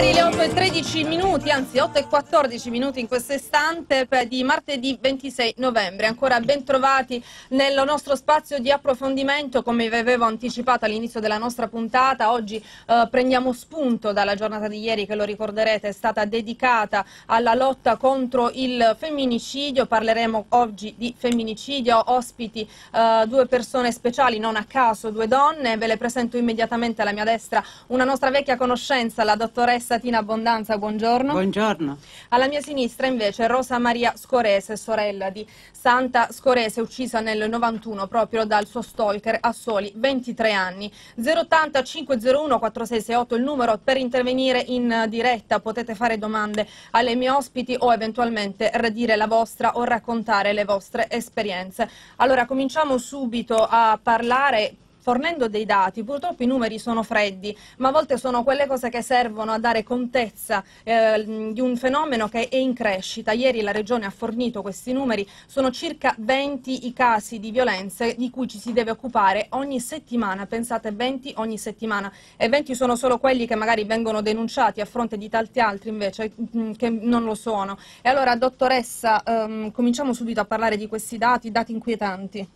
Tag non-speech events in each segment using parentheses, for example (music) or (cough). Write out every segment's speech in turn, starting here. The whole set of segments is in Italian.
Cari le 8 e 13 minuti, anzi 8 e 14 minuti in questo istante di martedì 26 novembre. Ancora ben trovati nel nostro spazio di approfondimento, come vi avevo anticipato all'inizio della nostra puntata. Oggi eh, prendiamo spunto dalla giornata di ieri che lo ricorderete è stata dedicata alla lotta contro il femminicidio. Parleremo oggi di femminicidio, ospiti eh, due persone speciali, non a caso due donne. Ve le presento immediatamente alla mia destra una nostra vecchia conoscenza, la dottoressa Satina Abbondanza, buongiorno. Buongiorno. Alla mia sinistra invece Rosa Maria Scorese, sorella di Santa Scorese, uccisa nel 91 proprio dal suo stalker a soli 23 anni. 080 501 4668 il numero per intervenire in diretta, potete fare domande alle mie ospiti o eventualmente redire la vostra o raccontare le vostre esperienze. Allora cominciamo subito a parlare fornendo dei dati, purtroppo i numeri sono freddi, ma a volte sono quelle cose che servono a dare contezza eh, di un fenomeno che è in crescita. Ieri la Regione ha fornito questi numeri, sono circa 20 i casi di violenze di cui ci si deve occupare ogni settimana, pensate 20 ogni settimana e 20 sono solo quelli che magari vengono denunciati a fronte di tanti altri invece mm, che non lo sono. E allora dottoressa, ehm, cominciamo subito a parlare di questi dati, dati inquietanti.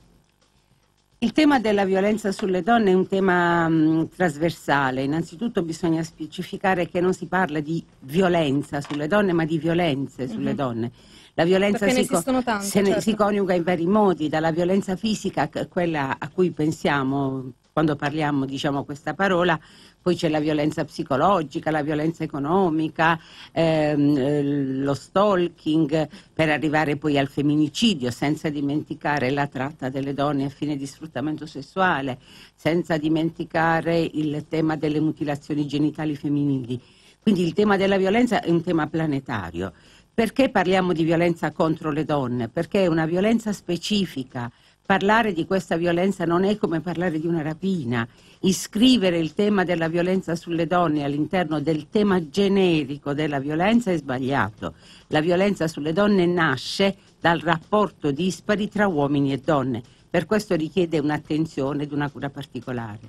Il tema della violenza sulle donne è un tema mh, mm, trasversale. Innanzitutto bisogna specificare che non si parla di violenza sulle donne, ma di violenze sulle mm-hmm. donne. La violenza si, co- tante, se ne, si, certo. coniuga in vari modi, dalla violenza fisica, quella a cui pensiamo quando parliamo diciamo questa parola, poi c'è la violenza psicologica, la violenza economica, ehm, eh, lo stalking, per arrivare poi al femminicidio, senza dimenticare la tratta delle donne a fine di sfruttamento sessuale, senza dimenticare il tema delle mutilazioni genitali femminili. Quindi il tema della violenza è un tema planetario. Perché parliamo di violenza contro le donne? Perché è una violenza specifica Parlare di questa violenza non è come parlare di una rapina. Iscrivere il tema della violenza sulle donne all'interno del tema generico della violenza è sbagliato. La violenza sulle donne nasce dal rapporto dispari tra uomini e donne. Per questo richiede un'attenzione ed una cura particolare.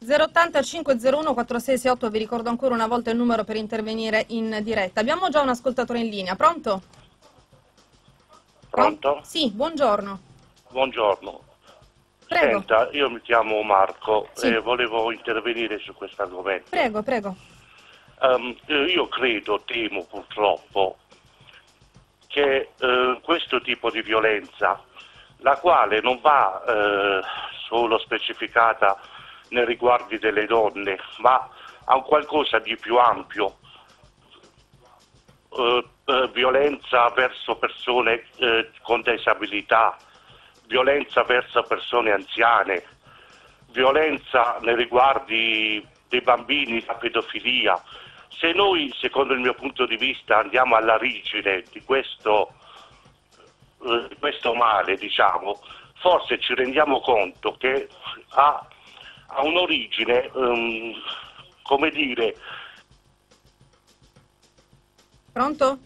080 501 4668, vi ricordo ancora una volta il numero per intervenire in diretta. Abbiamo già un ascoltatore in linea, pronto? Pronto? Sì, buongiorno. Buongiorno. Prego. Senta, io mi chiamo Marco sì. e volevo intervenire su questo argomento. Prego, prego. Um, io credo, temo purtroppo, che uh, questo tipo di violenza, la quale non va uh, solo specificata nei riguardi delle donne, ma a un qualcosa di più ampio, uh, violenza verso persone con disabilità, violenza verso persone anziane, violenza nei riguardi dei bambini, la pedofilia. Se noi, secondo il mio punto di vista, andiamo alla origine di questo, eh, questo male, diciamo, forse ci rendiamo conto che ha, ha un'origine, um, come dire... Pronto?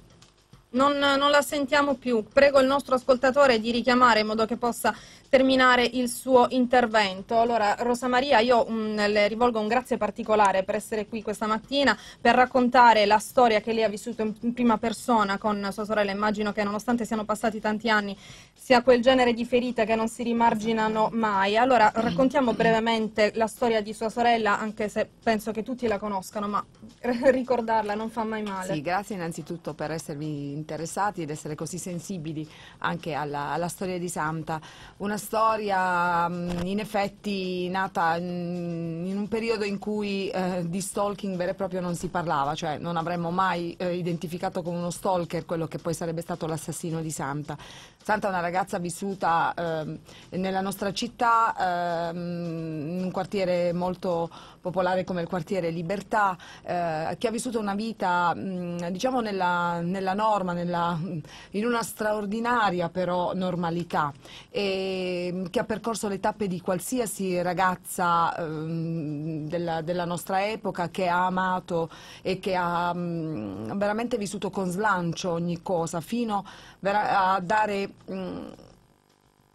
non, non, la sentiamo più. Prego il nostro ascoltatore di richiamare in modo che possa terminare il suo intervento. Allora, Rosa Maria, io mh, mm, le rivolgo un grazie particolare per essere qui questa mattina, per raccontare la storia che lei ha vissuto in, in prima persona con sua sorella. Immagino che nonostante siano passati tanti anni, sia quel genere di ferite che non si rimarginano mai. Allora, raccontiamo brevemente la storia di sua sorella, anche se penso che tutti la conoscano, ma (laughs) ricordarla non fa mai male. Sì, grazie innanzitutto per essermi interessati ed essere così sensibili anche alla, alla storia di Santa. Una storia in effetti nata in un periodo in cui eh, di stalking vero e proprio non si parlava, cioè non avremmo mai eh, identificato con uno stalker quello che poi sarebbe stato l'assassino di Santa. Santa è una ragazza vissuta eh, nella nostra città, ehm, in un quartiere molto popolare come il quartiere Libertà, eh, che ha vissuto una vita mh, mm, diciamo nella, nella norma, nella, in una straordinaria però normalità, e, mm, che ha percorso le tappe di qualsiasi ragazza mh, mm, della, della, nostra epoca che ha amato e che ha mh, veramente vissuto con slancio ogni cosa, fino a dare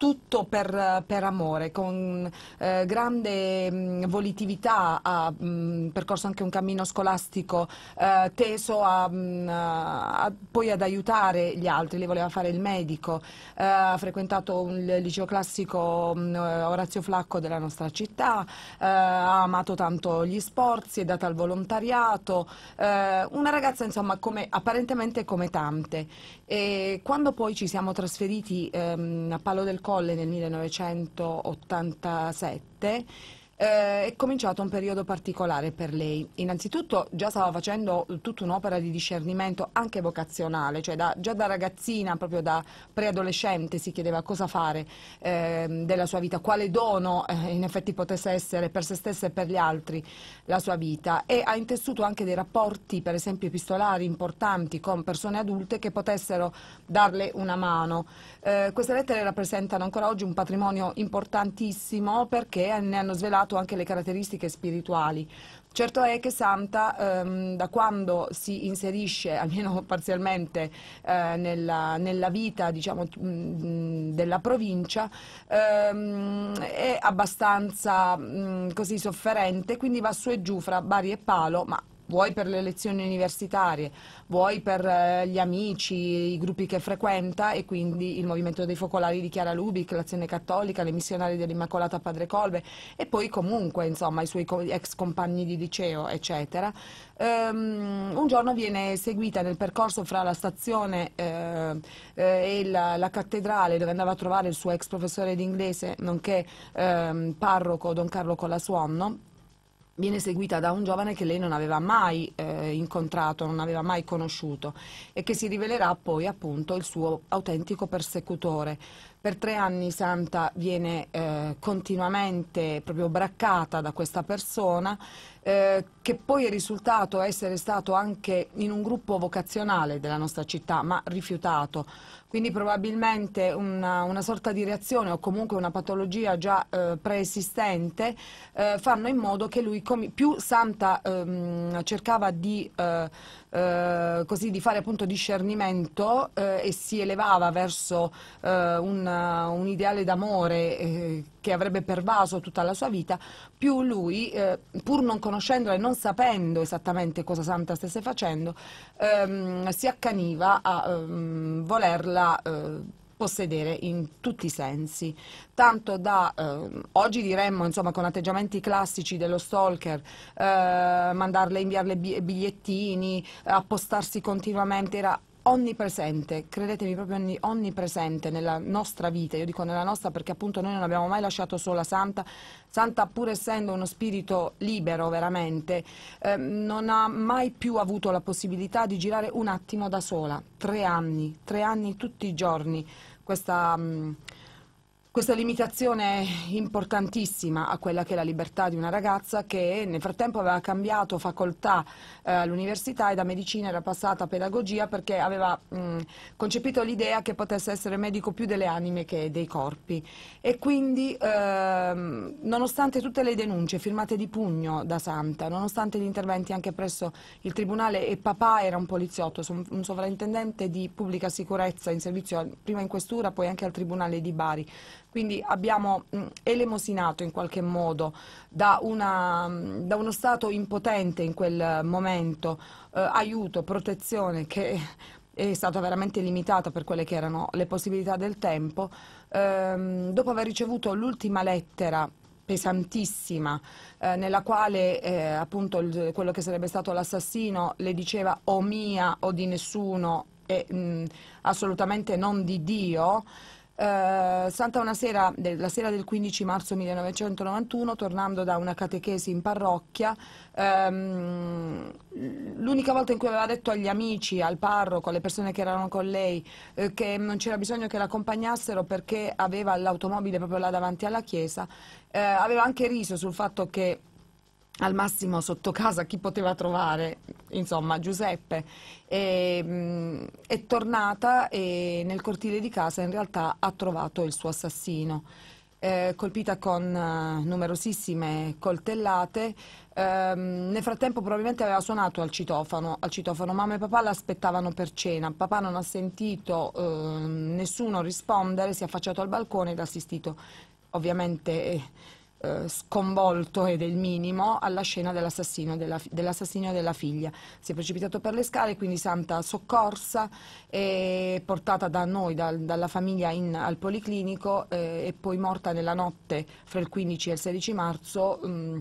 tutto per, per amore, con eh, grande mh, mm, volitività, ha mh, mm, percorso anche un cammino scolastico eh, teso a, mh, mm, a, poi ad aiutare gli altri, le voleva fare il medico, eh, ha frequentato il liceo classico Orazio Flacco della nostra città, eh, ha amato tanto gli sporzi, è data al volontariato, eh, una ragazza insomma come, apparentemente come tante. E quando poi ci siamo trasferiti ehm, a Palo del Corso, Colle nel 1987 eh, è cominciato un periodo particolare per lei. Innanzitutto già stava facendo tutta un'opera di discernimento anche vocazionale, cioè da, già da ragazzina, proprio da preadolescente si chiedeva cosa fare eh, della sua vita, quale dono eh, in effetti potesse essere per se stessa e per gli altri la sua vita e ha intessuto anche dei rapporti, per esempio epistolari importanti con persone adulte che potessero darle una mano. Eh, queste lettere rappresentano ancora oggi un patrimonio importantissimo perché ne hanno svelato dato anche le caratteristiche spirituali. Certo è che Santa, ehm, da quando si inserisce, almeno (laughs) parzialmente, eh, nella, nella, vita diciamo, mh, mm, mm, della provincia, ehm, è abbastanza mh, mm, così sofferente, quindi va su e giù fra Bari e Palo, ma vuoi per le lezioni universitarie, vuoi per eh, gli amici, i gruppi che frequenta e quindi il movimento dei focolari di Chiara Lubic, l'Azione Cattolica, le missionarie dell'Immacolata Padre Colbe e poi comunque insomma, i suoi ex compagni di liceo eccetera. Um, un giorno viene seguita nel percorso fra la stazione eh, eh, e la, la, cattedrale dove andava a trovare il suo ex professore d'inglese nonché ehm, parroco Don Carlo Colasuonno viene seguita da un giovane che lei non aveva mai eh, incontrato, non aveva mai conosciuto e che si rivelerà poi appunto il suo autentico persecutore. Per tre anni Santa viene eh, continuamente proprio braccata da questa persona eh, che poi è risultato essere stato anche in un gruppo vocazionale della nostra città, ma rifiutato. Quindi probabilmente una, una sorta di reazione o comunque una patologia già eh, preesistente eh, fanno in modo che lui, più Santa ehm, cercava di... Eh, eh, così di fare appunto discernimento eh, e si elevava verso eh, un, eh, un, ideale d'amore eh, che avrebbe pervaso tutta la sua vita, più lui, pur non conoscendola e non sapendo esattamente cosa Santa stesse facendo, ehm, si accaniva a ehm, volerla possedere in tutti i sensi, tanto da, eh, oggi diremmo insomma, con atteggiamenti classici dello stalker, eh, mandarle, inviarle bigliettini, appostarsi continuamente, era onnipresente, credetemi proprio onnipresente nella nostra vita, io dico nella nostra perché appunto noi non abbiamo mai lasciato sola Santa, Santa pur essendo uno spirito libero veramente, eh, non ha mai più avuto la possibilità di girare un attimo da sola, tre anni, tre anni tutti i giorni, questa mm, questa limitazione è importantissima a quella che è la libertà di una ragazza che nel frattempo aveva cambiato facoltà eh, all'università e da medicina era passata a pedagogia perché aveva mh, mm, concepito l'idea che potesse essere medico più delle anime che dei corpi e quindi ehm, nonostante tutte le denunce firmate di pugno da Santa, nonostante gli interventi anche presso il tribunale e papà era un poliziotto, un sovrintendente di pubblica sicurezza in servizio prima in questura poi anche al tribunale di Bari quindi abbiamo mh, mm, elemosinato in qualche modo da, una, mh, mm, da, uno stato impotente in quel momento eh, aiuto, protezione che è stata veramente limitata per quelle che erano le possibilità del tempo, ehm, dopo aver ricevuto l'ultima lettera pesantissima eh, nella quale eh, appunto il, quello che sarebbe stato l'assassino le diceva o mia o di nessuno e mh, mm, assolutamente non di Dio, eh, Santa una sera, la sera del 15 marzo 1991, tornando da una catechesi in parrocchia, um, l'unica volta in cui aveva detto agli amici, al parroco, alle persone che erano con lei, eh, che non c'era bisogno che l'accompagnassero perché aveva l'automobile proprio là davanti alla chiesa, eh, aveva anche riso sul fatto che al massimo sotto casa chi poteva trovare, insomma Giuseppe, e, mh, mm, è tornata e nel cortile di casa in realtà ha trovato il suo assassino. Eh, colpita con eh, numerosissime coltellate. Eh, nel frattempo probabilmente aveva suonato al citofono, al citofono mamma e papà l'aspettavano per cena, papà non ha sentito ehm, nessuno rispondere, si è affacciato al balcone ed ha assistito ovviamente eh, eh, sconvolto ed è il minimo alla scena dell'assassinio della, dell della, figlia. Si è precipitato per le scale, quindi Santa soccorsa e eh, portata da noi, da, dalla famiglia in, al policlinico eh, e poi morta nella notte fra il 15 e il 16 marzo. Mh, mm,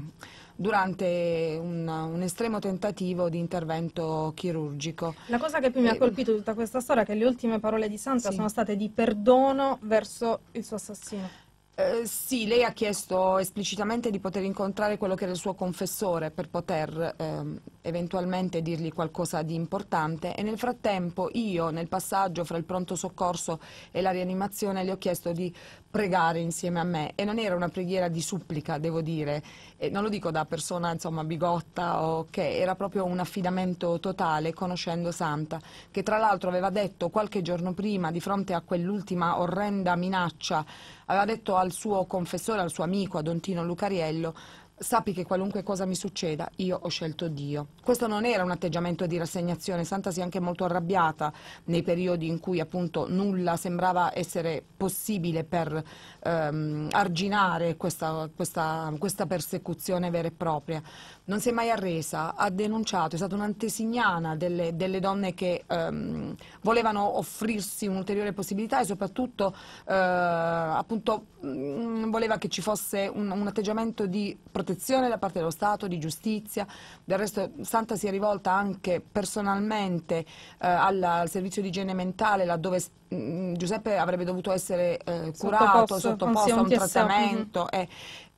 durante un, un, estremo tentativo di intervento chirurgico. La cosa che più mi ha eh, colpito di tutta questa storia è che le ultime parole di Santa sì. sono state di perdono verso il suo assassino. Eh, sì, lei ha chiesto esplicitamente di poter incontrare quello che era il suo confessore per poter ehm, eventualmente dirgli qualcosa di importante e nel frattempo io nel passaggio fra il pronto soccorso e la rianimazione le ho chiesto di pregare insieme a me e non era una preghiera di supplica, devo dire, e non lo dico da persona insomma, bigotta o che, era proprio un affidamento totale conoscendo Santa che tra l'altro aveva detto qualche giorno prima di fronte a quell'ultima orrenda minaccia aveva detto al suo confessore, al suo amico, a Don Tino Lucariello, sappi che qualunque cosa mi succeda, io ho scelto Dio. Questo non era un atteggiamento di rassegnazione, Santa si è anche molto arrabbiata nei periodi in cui appunto nulla sembrava essere possibile per ehm, arginare questa, questa, questa persecuzione vera e propria. Non si è mai arresa, ha denunciato, è stata un'antesignana delle, delle donne che ehm, volevano offrirsi un'ulteriore possibilità e soprattutto eh, appunto mh, mm, voleva che ci fosse un, un atteggiamento di protezione protezione da parte dello Stato, di giustizia, del resto Santa si è rivolta anche personalmente eh, alla, al servizio di igiene mentale laddove mh, mm, Giuseppe avrebbe dovuto essere eh, curato, sottoposto, a un trattamento. E, mm. e,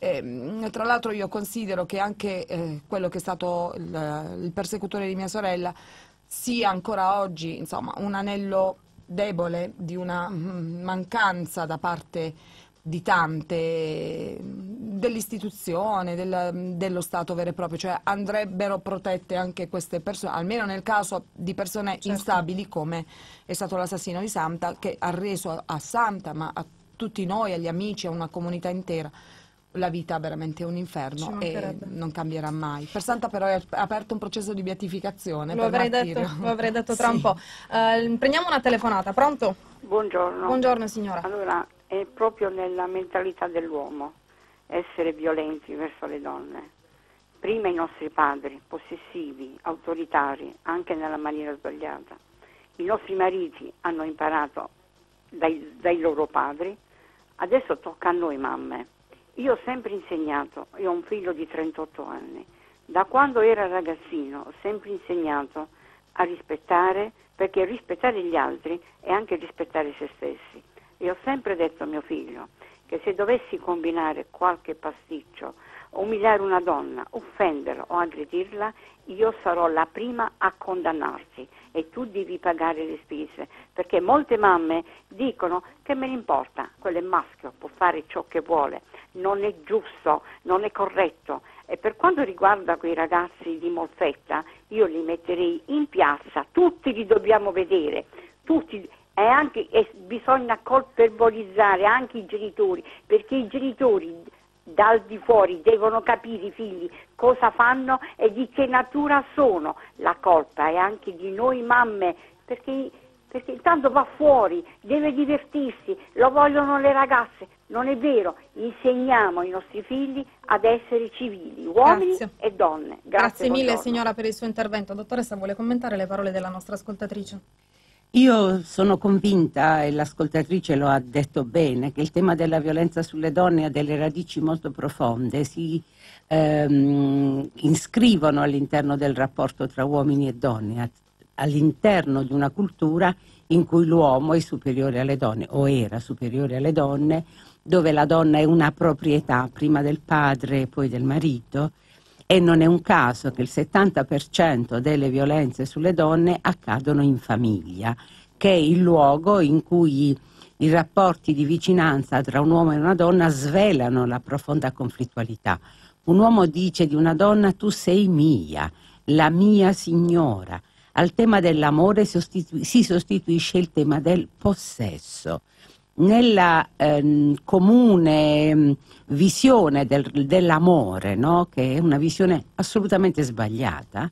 eh, ehm, tra l'altro io considero che anche eh, quello che è stato il, il persecutore di mia sorella sia ancora oggi insomma, un anello debole di una mm, mancanza da parte di tante dell'istituzione, del, dello Stato vero e proprio, cioè andrebbero protette anche queste persone, almeno nel caso di persone certo. instabili come è stato l'assassino di Santa, che ha reso a, a Santa, ma a tutti noi, agli amici, a una comunità intera, la vita è veramente un inferno e non cambierà mai. Per Santa però è aperto un processo di beatificazione. Lo, avrei detto, lo avrei detto, (laughs) tra sì. un po'. Uh, prendiamo una telefonata, pronto? Buongiorno. Buongiorno signora. Allora, è proprio nella mentalità dell'uomo essere violenti verso le donne. Prima i nostri padri, possessivi, autoritari, anche nella maniera sbagliata. I nostri mariti hanno imparato dai, dai loro padri, adesso tocca a noi mamme. Io ho sempre insegnato, io ho un figlio di 38 anni, da quando era ragazzino ho sempre insegnato a rispettare, perché rispettare gli altri è anche rispettare se stessi. E ho sempre detto a mio figlio, che se dovessi combinare qualche pasticcio, umiliare una donna, offenderla o aggredirla, io sarò la prima a condannarsi e tu devi pagare le spese, perché molte mamme dicono che me ne importa, quello è maschio, può fare ciò che vuole, non è giusto, non è corretto. E per quanto riguarda quei ragazzi di Molfetta, io li metterei in piazza, tutti li dobbiamo vedere, tutti anche, e bisogna colpevolizzare anche i genitori, perché i genitori dal di fuori devono capire i figli cosa fanno e di che natura sono. La colpa è anche di noi mamme, perché, perché intanto va fuori, deve divertirsi, lo vogliono le ragazze. Non è vero, insegniamo ai nostri figli ad essere civili, uomini Grazie. e donne. Grazie, Grazie mille signora per il suo intervento. Dottoressa, vuole commentare le parole della nostra ascoltatrice? Io sono convinta, e l'ascoltatrice lo ha detto bene, che il tema della violenza sulle donne ha delle radici molto profonde, si ehm, iscrivono all'interno del rapporto tra uomini e donne, all'interno di una cultura in cui l'uomo è superiore alle donne o era superiore alle donne, dove la donna è una proprietà prima del padre e poi del marito e non è un caso che il 70% delle violenze sulle donne accadono in famiglia, che è il luogo in cui i rapporti di vicinanza tra un uomo e una donna svelano la profonda conflittualità. Un uomo dice di una donna tu sei mia, la mia signora. Al tema dell'amore sostitu- si sostituisce il tema del possesso nella ehm, comune ehm, visione del, dell'amore, no? che è una visione assolutamente sbagliata,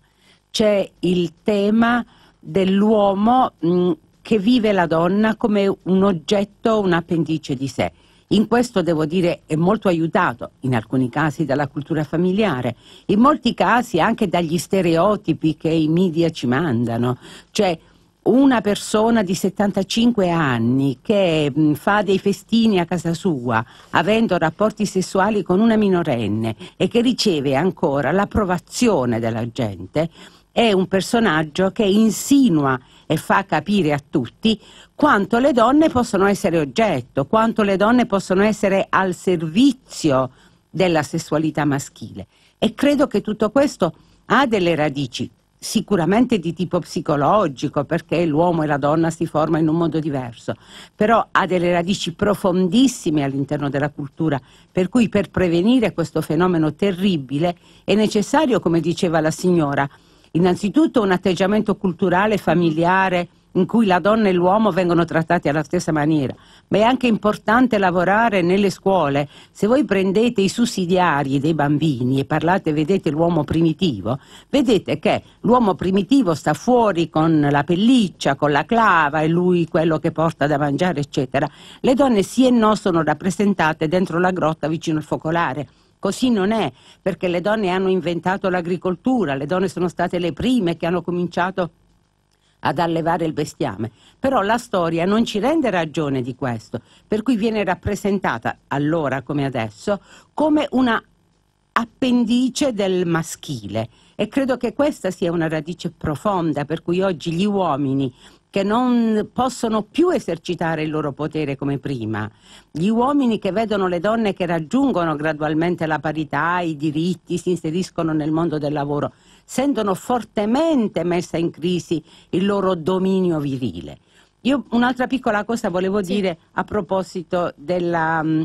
c'è il tema dell'uomo mh, che vive la donna come un oggetto, un appendice di sé. In questo devo dire è molto aiutato, in alcuni casi dalla cultura familiare, in molti casi anche dagli stereotipi che i media ci mandano. Cioè una persona di 75 anni che fa dei festini a casa sua avendo rapporti sessuali con una minorenne e che riceve ancora l'approvazione della gente è un personaggio che insinua e fa capire a tutti quanto le donne possono essere oggetto, quanto le donne possono essere al servizio della sessualità maschile. E credo che tutto questo ha delle radici sicuramente di tipo psicologico, perché l'uomo e la donna si formano in un modo diverso, però ha delle radici profondissime all'interno della cultura, per cui per prevenire questo fenomeno terribile è necessario, come diceva la signora, innanzitutto un atteggiamento culturale familiare in cui la donna e l'uomo vengono trattati alla stessa maniera, ma è anche importante lavorare nelle scuole. Se voi prendete i sussidiari dei bambini e parlate, vedete l'uomo primitivo, vedete che l'uomo primitivo sta fuori con la pelliccia, con la clava, e lui quello che porta da mangiare, eccetera. Le donne sì e no sono rappresentate dentro la grotta vicino al focolare. Così non è, perché le donne hanno inventato l'agricoltura, le donne sono state le prime che hanno cominciato ad allevare il bestiame. Però la storia non ci rende ragione di questo, per cui viene rappresentata allora come adesso come una appendice del maschile e credo che questa sia una radice profonda per cui oggi gli uomini che non possono più esercitare il loro potere come prima. Gli uomini che vedono le donne che raggiungono gradualmente la parità, i diritti, si inseriscono nel mondo del lavoro sentono fortemente messa in crisi il loro dominio virile. Io un'altra piccola cosa volevo sì. dire a proposito del mm,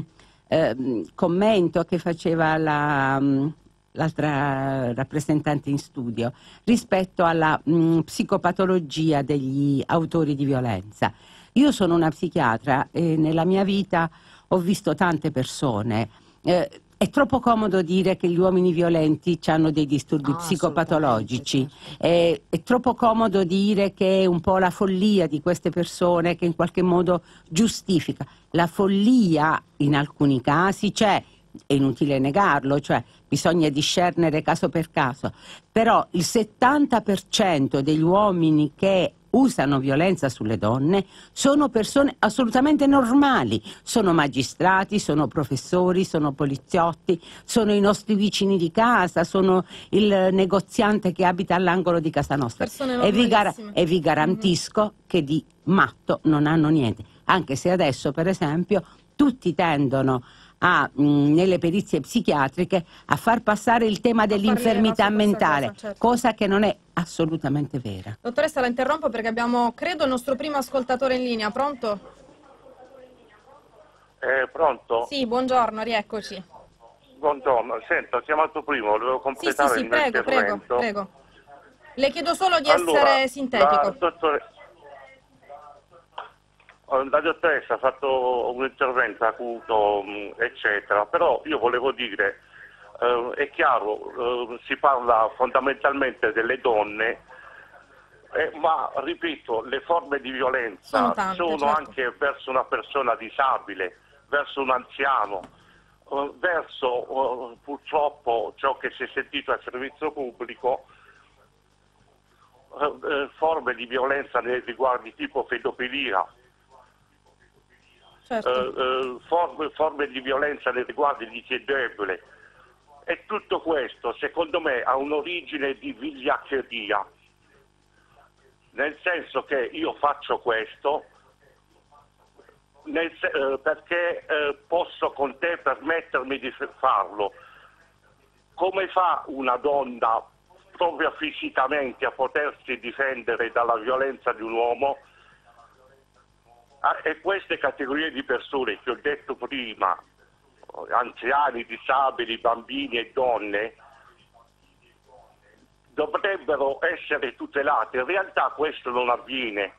eh, commento che faceva la mm, l'altra rappresentante in studio, rispetto alla mh, mm, psicopatologia degli autori di violenza. Io sono una psichiatra e nella mia vita ho visto tante persone eh, è troppo comodo dire che gli uomini violenti hanno dei disturbi ah, psicopatologici, è, certo. eh, è, troppo comodo dire che è un po' la follia di queste persone che in qualche modo giustifica. La follia in alcuni casi c'è, è inutile negarlo, cioè bisogna discernere caso per caso, però il 70% degli uomini che usano violenza sulle donne sono persone assolutamente normali, sono magistrati, sono professori, sono poliziotti, sono i nostri vicini di casa, sono il negoziante che abita all'angolo di casa nostra e vi, e vi, garantisco mm -hmm. che di matto non hanno niente, anche se adesso per esempio tutti tendono a, mh, mm, nelle perizie psichiatriche a far passare il tema dell'infermità mentale, cosa, certo. cosa che non è assolutamente vera. Dottoressa, la interrompo perché abbiamo, credo, il nostro primo ascoltatore in linea. Pronto? Eh, pronto? Sì, buongiorno, rieccoci. Buongiorno, sento, ho chiamato prima, volevo completare sì, sì, sì, prego, prego, prego, Le chiedo solo di allora, essere sintetico. La, dottore... Oh, la dottoressa ha fatto un intervento acuto, mm, eccetera, però io volevo dire eh, è chiaro, eh, si parla fondamentalmente delle donne, eh, ma ripeto, le forme di violenza sono, tante, sono certo. anche verso una persona disabile, verso un anziano, eh, verso eh, purtroppo ciò che si è sentito al servizio pubblico, eh, forme di violenza nei riguardi tipo pedofilia, certo. forme, forme, di violenza nei riguardi di chi è debole e tutto questo, secondo me, ha un'origine di vigliaccheria, nel senso che io faccio questo nel, eh, perché eh, posso con te permettermi di farlo. Come fa una donna proprio fisicamente a potersi difendere dalla violenza di un uomo? Ah, e queste categorie di persone che ho detto prima anziani, disabili, bambini e donne dovrebbero essere tutelate. In realtà questo non avviene.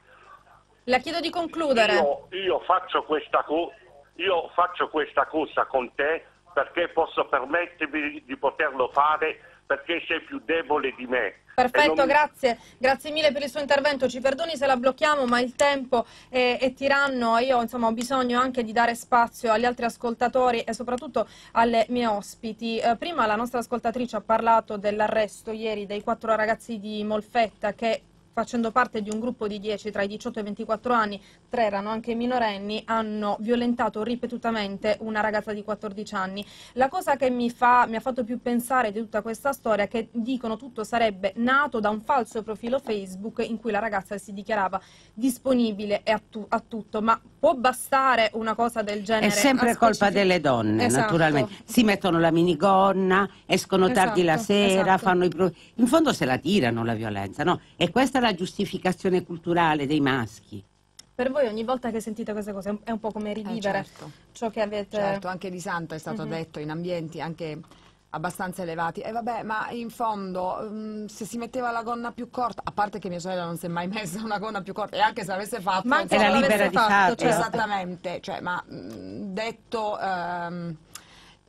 La chiedo di concludere. Io, io, faccio, questa co- io faccio questa cosa con te perché posso permettermi di poterlo fare perché sei più debole di me Perfetto, non... grazie. Grazie mille per il suo intervento. Ci perdoni se la blocchiamo, ma il tempo è, eh, è tiranno. Io insomma, ho bisogno anche di dare spazio agli altri ascoltatori e soprattutto alle mie ospiti. Eh, prima la nostra ascoltatrice ha parlato dell'arresto ieri dei quattro ragazzi di Molfetta che facendo parte di un gruppo di 10 tra i 18 e i 24 anni, tre erano anche minorenni, hanno violentato ripetutamente una ragazza di 14 anni. La cosa che mi, fa, mi ha fatto più pensare di tutta questa storia è che dicono tutto sarebbe nato da un falso profilo Facebook in cui la ragazza si dichiarava disponibile a, tu, a tutto, ma può bastare una cosa del genere? È sempre colpa delle donne, esatto. naturalmente. Si mettono la minigonna, escono esatto, tardi la esatto, sera, esatto. fanno i provi... In fondo se la tirano la violenza, no? E questa è la giustificazione culturale dei maschi. Per voi ogni volta che sentite queste cose è un po' come eh, rivivere eh, certo. ciò che avete... Certo, anche di santo è stato mm -hmm. detto in ambienti anche abbastanza elevati. E vabbè, ma in fondo, mh, mm, se si metteva la gonna più corta, a parte che mia sorella non si è mai (laughs) messa una gonna più corta, e anche se avesse fatto... Ma anche se l'avesse fatto, cioè, esatto. esattamente, cioè, ma mh, mm, detto... Ehm,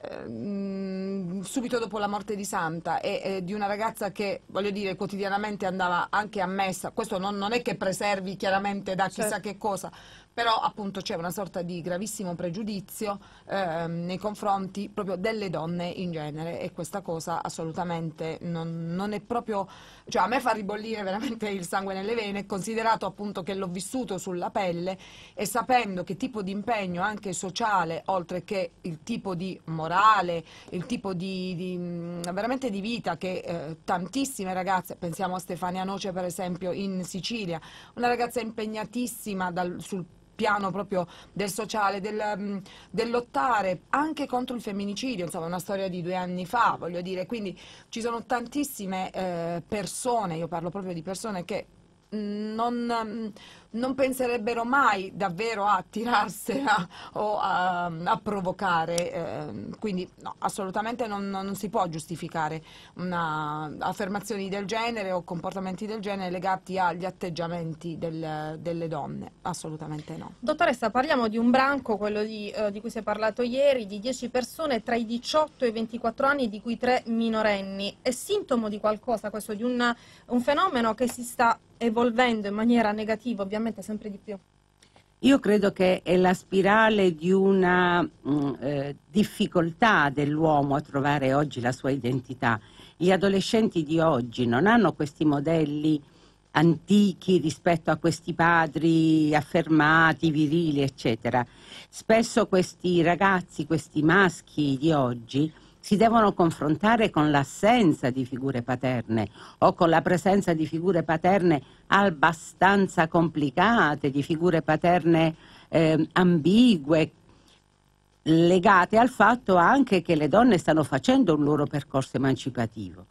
ehm, subito dopo la morte di Santa e, e, di una ragazza che voglio dire quotidianamente andava anche a messa questo non, non è che preservi chiaramente da chissà certo. che cosa però appunto c'è una sorta di gravissimo pregiudizio ehm, nei confronti proprio delle donne in genere e questa cosa assolutamente non, non, è proprio, cioè a me fa ribollire veramente il sangue nelle vene, considerato appunto che l'ho vissuto sulla pelle e sapendo che tipo di impegno anche sociale, oltre che il tipo di morale, il tipo di, di veramente di vita che eh, tantissime ragazze, pensiamo a Stefania Noce per esempio in Sicilia, una ragazza impegnatissima dal, sul piano proprio del sociale, del, mm, del, lottare anche contro il femminicidio, insomma una storia di due anni fa, voglio dire, quindi ci sono tantissime eh, persone, io parlo proprio di persone che non, mm, non, penserebbero mai davvero a tirarsela (laughs) o a, a provocare, eh, quindi no, assolutamente non, non, si può giustificare una, affermazioni del genere o comportamenti del genere legati agli atteggiamenti del, delle donne, assolutamente no. Dottoressa, parliamo di un branco, quello di, eh, di cui si è parlato ieri, di 10 persone tra i 18 e i 24 anni, di cui 3 minorenni. È sintomo di qualcosa questo, di un, un fenomeno che si sta evolvendo in maniera negativa ovviamente sempre di più? Io credo che è la spirale di una mh, mm, eh, difficoltà dell'uomo a trovare oggi la sua identità. Gli adolescenti di oggi non hanno questi modelli antichi rispetto a questi padri affermati, virili, eccetera. Spesso questi ragazzi, questi maschi di oggi, si devono confrontare con l'assenza di figure paterne o con la presenza di figure paterne abbastanza complicate, di figure paterne eh, ambigue, legate al fatto anche che le donne stanno facendo un loro percorso emancipativo.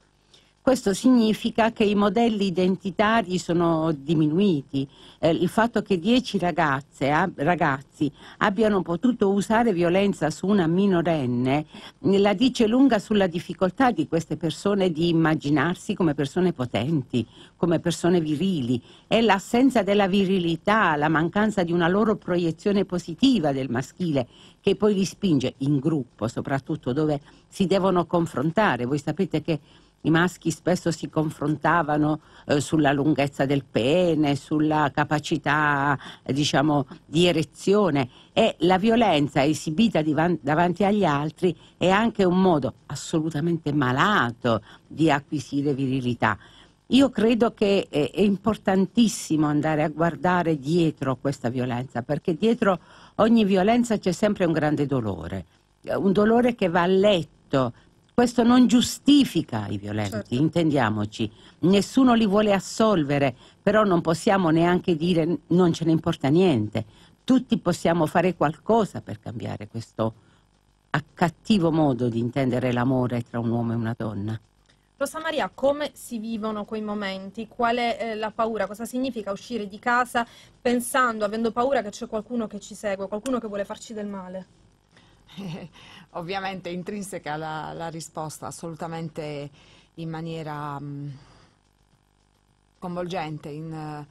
Questo significa che i modelli identitari sono diminuiti. Eh, il fatto che dieci ragazze, ab ragazzi abbiano potuto usare violenza su una minorenne eh, la dice lunga sulla difficoltà di queste persone di immaginarsi come persone potenti, come persone virili. È l'assenza della virilità, la mancanza di una loro proiezione positiva del maschile che poi li spinge in gruppo, soprattutto dove si devono confrontare. Voi sapete che i maschi spesso si confrontavano eh, sulla lunghezza del pene, sulla capacità eh, diciamo, di erezione e la violenza esibita davanti agli altri è anche un modo assolutamente malato di acquisire virilità. Io credo che eh, è importantissimo andare a guardare dietro questa violenza, perché dietro ogni violenza c'è sempre un grande dolore, un dolore che va letto, questo non giustifica i violenti, certo. intendiamoci, nessuno li vuole assolvere, però non possiamo neanche dire non ce ne importa niente. Tutti possiamo fare qualcosa per cambiare questo cattivo modo di intendere l'amore tra un uomo e una donna. Rosa Maria, come si vivono quei momenti? Qual è eh, la paura? Cosa significa uscire di casa pensando, avendo paura che c'è qualcuno che ci segue, qualcuno che vuole farci del male? (laughs) ovviamente intrinseca la, la risposta, assolutamente in maniera sconvolgente, mm, uh, eh,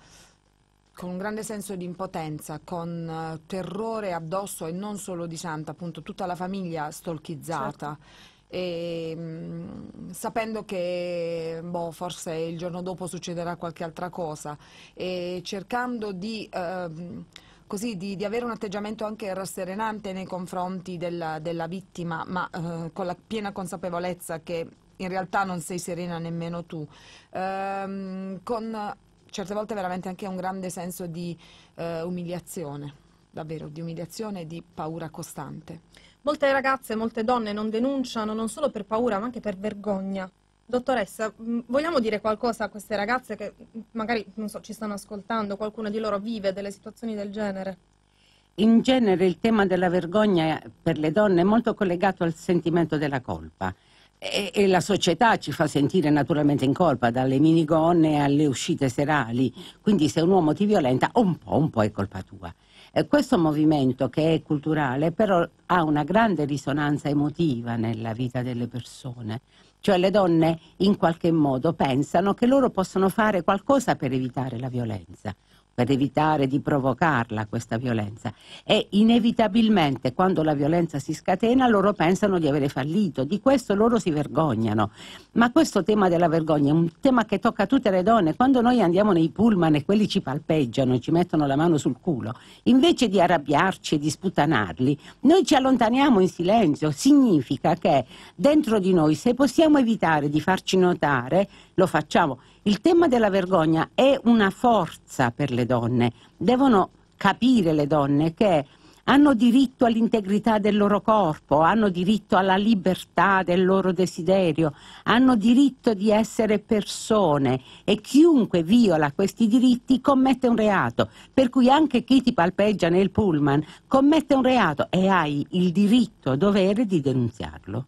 con un grande senso di impotenza, con uh, terrore addosso e non solo di Santa, appunto tutta la famiglia stolchizzata. Certo. E, mh, mm, sapendo che boh, forse il giorno dopo succederà qualche altra cosa e cercando di uh, così di, di, avere un atteggiamento anche rasserenante nei confronti della, della vittima, ma eh, con la piena consapevolezza che in realtà non sei serena nemmeno tu, ehm, con certe volte veramente anche un grande senso di eh, umiliazione, davvero di umiliazione e di paura costante. Molte ragazze, molte donne non denunciano non solo per paura ma anche per vergogna. Dottoressa, mm, vogliamo dire qualcosa a queste ragazze che mm, magari so, ci stanno ascoltando, qualcuna di loro vive delle situazioni del genere? In genere il tema della vergogna per le donne è molto collegato al sentimento della colpa e, e la società ci fa sentire naturalmente in colpa dalle minigonne alle uscite serali, quindi se un uomo ti violenta un po', un po' è colpa tua. Eh, questo movimento che è culturale però ha una grande risonanza emotiva nella vita delle persone, cioè le donne in qualche modo pensano che loro possono fare qualcosa per evitare la violenza per evitare di provocarla questa violenza e inevitabilmente quando la violenza si scatena loro pensano di avere fallito, di questo loro si vergognano, ma questo tema della vergogna è un tema che tocca tutte le donne, quando noi andiamo nei pullman e quelli ci palpeggiano, ci mettono la mano sul culo, invece di arrabbiarci e di sputanarli, noi ci allontaniamo in silenzio, significa che dentro di noi se possiamo evitare di farci notare lo facciamo. Il tema della vergogna è una forza per le donne, devono capire le donne che hanno diritto all'integrità del loro corpo, hanno diritto alla libertà del loro desiderio, hanno diritto di essere persone e chiunque viola questi diritti commette un reato, per cui anche chi ti palpeggia nel pullman commette un reato e hai il diritto, dovere di denunziarlo.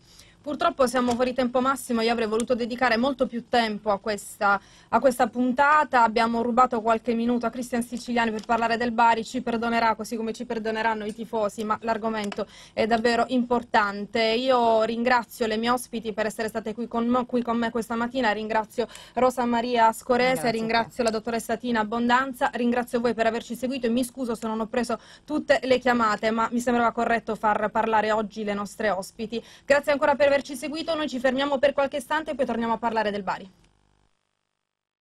Purtroppo siamo fuori tempo massimo, io avrei voluto dedicare molto più tempo a questa, a questa puntata, abbiamo rubato qualche minuto a Cristian Siciliani per parlare del Bari, ci perdonerà così come ci perdoneranno i tifosi, ma l'argomento è davvero importante. Io ringrazio le mie ospiti per essere state qui con me, qui con me questa mattina, ringrazio Rosa Maria Scorese, Grazie ringrazio la dottoressa Tina Abbondanza, ringrazio voi per averci seguito e mi scuso se non ho preso tutte le chiamate, ma mi sembrava corretto far parlare oggi le nostre ospiti. Grazie ancora per aver averci seguito, noi ci fermiamo per qualche istante e poi torniamo a parlare del Bari.